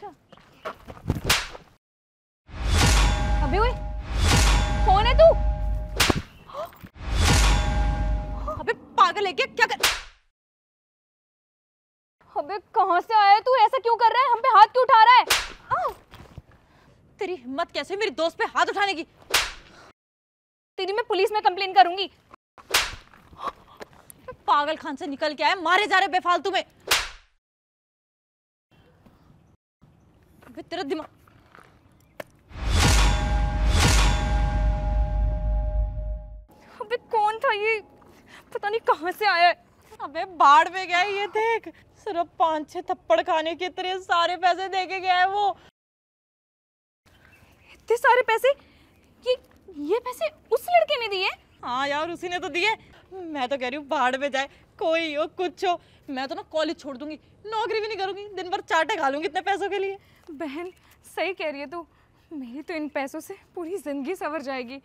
अच्छा अबे ओए कौन है तू अबे पागल है क्या क्या कर अबे कहां से आया तू ऐसा क्यों कर रहा है हम पे हाथ क्यों उठा रहा है तेरी हिम्मत कैसे मेरी दोस्त पे हाथ उठाने की तेरी मैं पुलिस में कंप्लेन करूंगी पागल खान से निकल के आए मारे जा रहे बेफालतू में तेरा दिमाग अबे कौन था ये पता नहीं कहाँ से आया अबे बाढ़ में गया ये देख सिर्फ पांच छह थप्पड़ खाने के तेरे सारे पैसे दे के गया है वो इतने सारे पैसे ये ये पैसे उस लड़के ने दिए हाँ यार उसी ने तो दिए मैं तो कह रही हूँ बाढ़ में जाए कोई हो कुछ हो मैं तो ना कॉलेज छोड़ दूंगी नौकरी भी नहीं करूंगी दिन भर चाटे खा लूंगी इतने पैसों के लिए बहन सही कह रही है तू मेरी तो इन पैसों से पूरी जिंदगी सवर जाएगी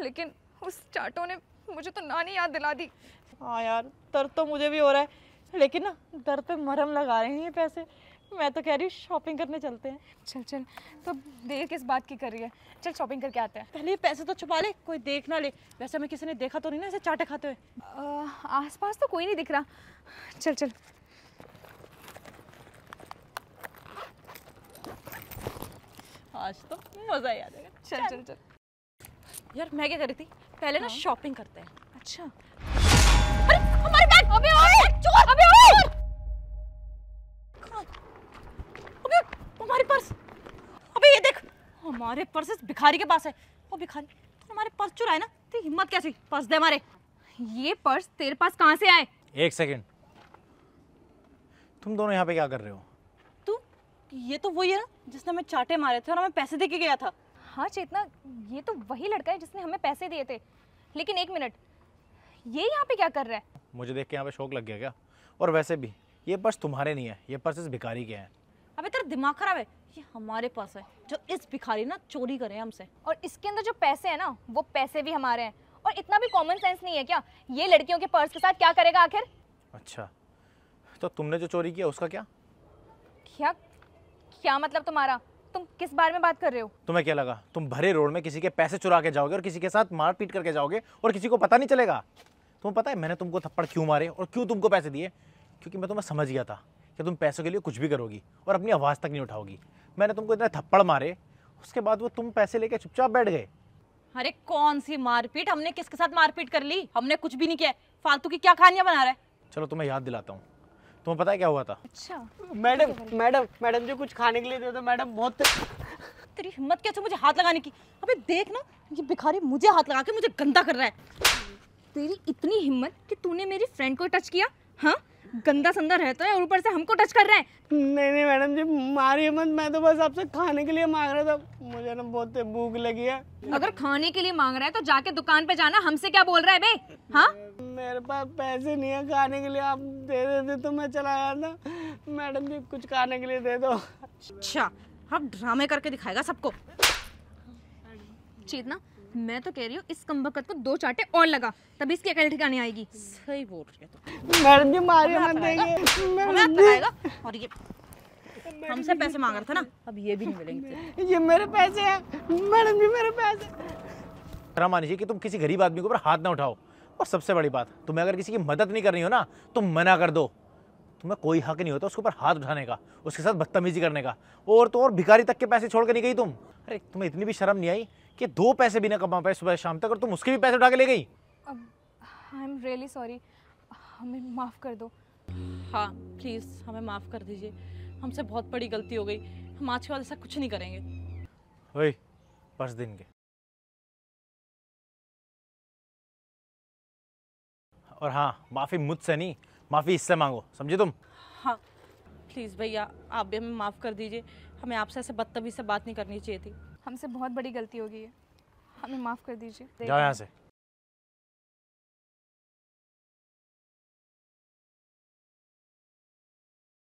लेकिन उस चाटों ने मुझे तो नानी याद दिला दी हाँ यार दर्द तो मुझे भी हो रहा है लेकिन ना दर्द पे मरहम लगा रहे हैं ये पैसे मैं तो कह रही हूँ शॉपिंग करने चलते हैं चल चल तो देर किस बात की कर रही है चल शॉपिंग करके आते हैं पहले ये पैसे तो छुपा ले कोई देख ना ले वैसे हमें किसी ने देखा तो नहीं ना ऐसे चाटे खाते हुए आसपास तो कोई नहीं दिख रहा चल चल आज तो मज़ा ही आ जाएगा चल चल चल यार मैं क्या कर रही थी पहले ना शॉपिंग हाँ। करते हैं अच्छा अरे हमारे बैग अबे अबे चोर अबे हमारे पर्स भिखारी के पास है वो भिखारी तो हमारे पर्स चुराए ना तो हिम्मत कैसी पर्स दे हमारे ये पर्स तेरे पास कहाँ से आए एक सेकेंड तुम दोनों यहाँ पे क्या कर रहे हो तू ये तो वही है ना जिसने हमें चाटे मारे थे और हमें पैसे दे के गया था हाँ चेतना ये तो वही लड़का है जिसने हमें पैसे दिए थे लेकिन एक मिनट ये यहाँ पे क्या कर रहा है मुझे देख के यहाँ पे शौक लग गया क्या और वैसे भी ये पर्स तुम्हारे नहीं है ये पर्स इस भिखारी के हैं अबे तेरा दिमाग खराब है ये हमारे पास है जो इस भिखारी ना चोरी करे हमसे और इसके अंदर जो पैसे है ना वो पैसे भी हमारे हैं और इतना भी कॉमन सेंस नहीं है क्या ये लड़कियों के पर्स के साथ क्या करेगा आखिर अच्छा तो तुमने जो चोरी किया उसका क्या क्या क्या मतलब तुम्हारा तुम किस बारे में बात कर रहे हो तुम्हें क्या लगा तुम भरे रोड में किसी के पैसे चुरा के जाओगे और किसी के साथ मारपीट करके जाओगे और किसी को पता नहीं चलेगा तुम्हें पता है मैंने तुमको थप्पड़ क्यों मारे और क्यों तुमको पैसे दिए क्योंकि मैं तुम्हें समझ गया था कि तुम पैसों के लिए कुछ भी करोगी और अपनी आवाज़ तक नहीं उठाओगी मैंने तुमको इतने थप्पड़ मारे उसके बाद वो तुम पैसे लेके चुपचाप बैठ गए अरे कौन सी मारपीट हमने किसके साथ मारपीट कर ली हमने कुछ भी नहीं किया फालतू की क्या कहानियां बना रहा है चलो तुम्हें याद दिलाता हूँ तुम्हें पता है क्या हुआ था अच्छा मैडम मैडम मैडम जो कुछ खाने के लिए दे दो मैडम बहुत तेरी हिम्मत कैसे मुझे हाथ लगाने की अबे देख ना ये भिखारी मुझे हाथ लगा के मुझे गंदा कर रहा है तेरी इतनी हिम्मत कि तूने मेरी फ्रेंड को टच किया हाँ गंदा संदा रहता है और ऊपर से हमको टच कर रहे हैं नहीं नहीं मैडम जी मारिए मत मैं तो बस आपसे खाने के लिए मांग रहा था मुझे ना बहुत भूख लगी है अगर खाने के लिए मांग रहा है तो जाके दुकान पे जाना हमसे क्या बोल रहा है बे हाँ मेरे पास पैसे नहीं है खाने के लिए आप दे देते तो मैं चला जाता मैडम जी कुछ खाने के लिए दे दो अच्छा आप ड्रामे करके दिखाएगा सबको चीज ना मैं तो कह रही हूँ इस कम्बकत को दो चाटे और लगा तभी इसकी अकेले ठिकाने आएगी सही बोल रही है मैडम जी मारे मत और ये हमसे पैसे मांग रहा था ना अब ये भी नहीं मिलेंगे ये मेरे पैसे है मैडम जी मेरे पैसे मानी चाहिए कि तुम किसी गरीब आदमी के ऊपर हाथ ना उठाओ और सबसे बड़ी बात तुम्हें अगर किसी की मदद नहीं करनी हो ना तो मना कर दो तुम्हें कोई हक नहीं होता उसके ऊपर हाथ उठाने का उसके साथ बदतमीजी करने का और तो और भिखारी तक के पैसे छोड़ के नहीं गई तुम अरे तुम्हें इतनी भी शर्म नहीं आई कि दो पैसे भी ना कमा पाए सुबह शाम तक और तुम उसके भी पैसे उठा के ले गई आई एम रियली सॉरी हमें माफ़ कर दो हाँ प्लीज़ हमें माफ़ कर दीजिए हमसे बहुत बड़ी गलती हो गई हम आज के बाद ऐसा कुछ नहीं करेंगे पर्स दिन के और हाँ माफ़ी मुझसे नहीं माफ़ी इससे मांगो समझे तुम हाँ प्लीज़ भैया आप भी हमें माफ़ कर दीजिए हमें आपसे ऐसे बदतमी से बात नहीं करनी चाहिए थी हमसे बहुत बड़ी गलती हो गई है हमें माफ़ कर दीजिए जाओ यहाँ से